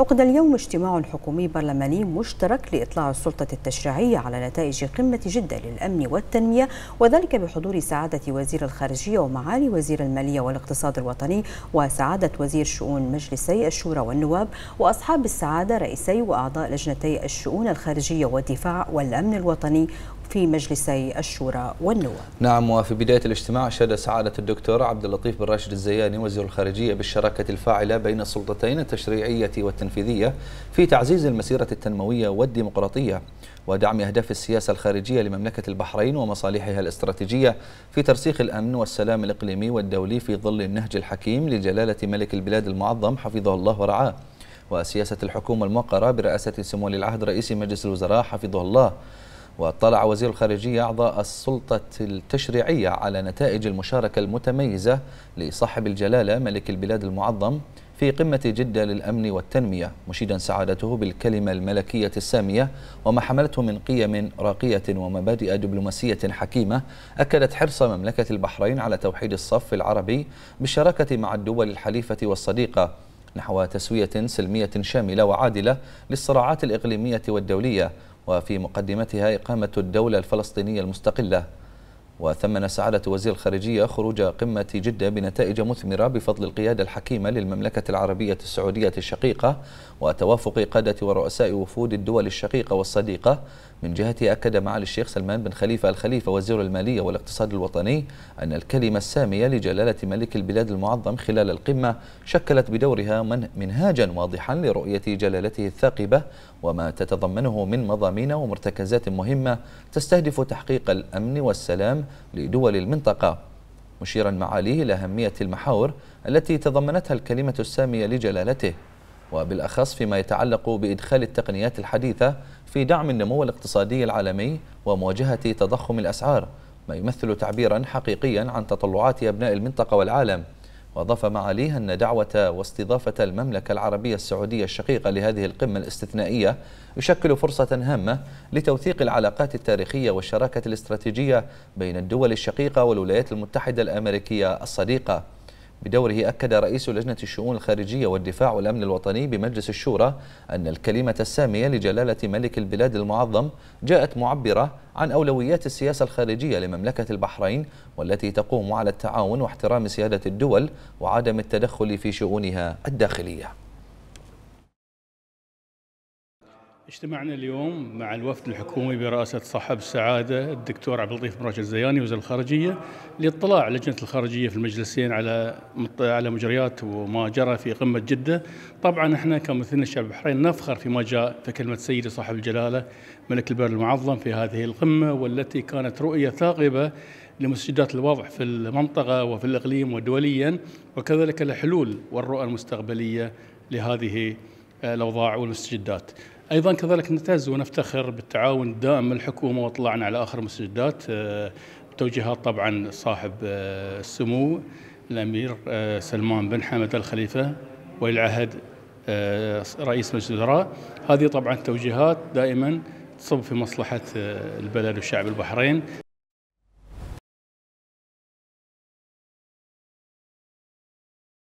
عقد اليوم اجتماع حكومي برلماني مشترك لإطلاع السلطة التشريعية على نتائج قمة جدة للأمن والتنمية وذلك بحضور سعادة وزير الخارجية ومعالي وزير المالية والاقتصاد الوطني وسعادة وزير شؤون مجلسي الشورى والنواب وأصحاب السعادة رئيسي وأعضاء لجنتي الشؤون الخارجية والدفاع والأمن الوطني في مجلسي الشورى والنواب. نعم وفي بدايه الاجتماع شهد سعاده الدكتور عبد اللطيف بن راشد الزياني وزير الخارجيه بالشراكه الفاعله بين السلطتين التشريعيه والتنفيذيه في تعزيز المسيره التنمويه والديمقراطيه ودعم اهداف السياسه الخارجيه لمملكه البحرين ومصالحها الاستراتيجيه في ترسيخ الامن والسلام الاقليمي والدولي في ظل النهج الحكيم لجلاله ملك البلاد المعظم حفظه الله ورعاه. وسياسة الحكومة الموقرة برئاسة سمو العهد رئيس مجلس الوزراء حفظه الله واطلع وزير الخارجية أعضاء السلطة التشريعية على نتائج المشاركة المتميزة لصاحب الجلالة ملك البلاد المعظم في قمة جدة للأمن والتنمية مشيدا سعادته بالكلمة الملكية السامية وما حملته من قيم راقية ومبادئ دبلوماسية حكيمة أكدت حرص مملكة البحرين على توحيد الصف العربي بالشراكة مع الدول الحليفة والصديقة نحو تسوية سلمية شاملة وعادلة للصراعات الإقليمية والدولية وفي مقدمتها إقامة الدولة الفلسطينية المستقلة وثمن سعادة وزير الخارجية خروج قمة جدة بنتائج مثمرة بفضل القيادة الحكيمة للمملكة العربية السعودية الشقيقة وتوافق قادة ورؤساء وفود الدول الشقيقة والصديقة من جهته أكد معالي الشيخ سلمان بن خليفة الخليفة وزير المالية والاقتصاد الوطني أن الكلمة السامية لجلالة ملك البلاد المعظم خلال القمة شكلت بدورها من منهاجا واضحا لرؤية جلالته الثاقبة وما تتضمنه من مضامين ومرتكزات مهمة تستهدف تحقيق الأمن والسلام لدول المنطقة مشيرا معاليه إلى أهمية المحاور التي تضمنتها الكلمة السامية لجلالته وبالأخص فيما يتعلق بإدخال التقنيات الحديثة في دعم النمو الاقتصادي العالمي ومواجهة تضخم الأسعار ما يمثل تعبيرا حقيقيا عن تطلعات أبناء المنطقة والعالم وأضاف معاليه أن دعوة واستضافة المملكة العربية السعودية الشقيقة لهذه القمة الاستثنائية يشكل فرصة هامة لتوثيق العلاقات التاريخية والشراكة الاستراتيجية بين الدول الشقيقة والولايات المتحدة الأمريكية الصديقة بدوره أكد رئيس لجنة الشؤون الخارجية والدفاع والأمن الوطني بمجلس الشورى أن الكلمة السامية لجلالة ملك البلاد المعظم جاءت معبرة عن أولويات السياسة الخارجية لمملكة البحرين والتي تقوم على التعاون واحترام سيادة الدول وعدم التدخل في شؤونها الداخلية اجتمعنا اليوم مع الوفد الحكومي برئاسة صاحب السعادة الدكتور عبد اللطيف مراجع الزياني وزير الخارجية لاطلاع لجنة الخارجية في المجلسين على على مجريات وما جرى في قمة جدة. طبعا احنا كمثلنا الشعب البحرين نفخر فيما جاء في كلمة سيدي صاحب الجلالة ملك البر المعظم في هذه القمة والتي كانت رؤية ثاقبة لمستجدات الوضع في المنطقة وفي الإقليم ودوليا وكذلك الحلول والرؤى المستقبلية لهذه الأوضاع والمستجدات. ايضا كذلك نعتز ونفتخر بالتعاون الدائم من الحكومه وطلعنا على اخر مسجدات آه، توجيهات طبعا صاحب آه، السمو الامير آه، سلمان بن حمد الخليفه ولي العهد رئيس مجلس الوزراء هذه طبعا توجيهات دائما تصب في مصلحه البلد وشعب البحرين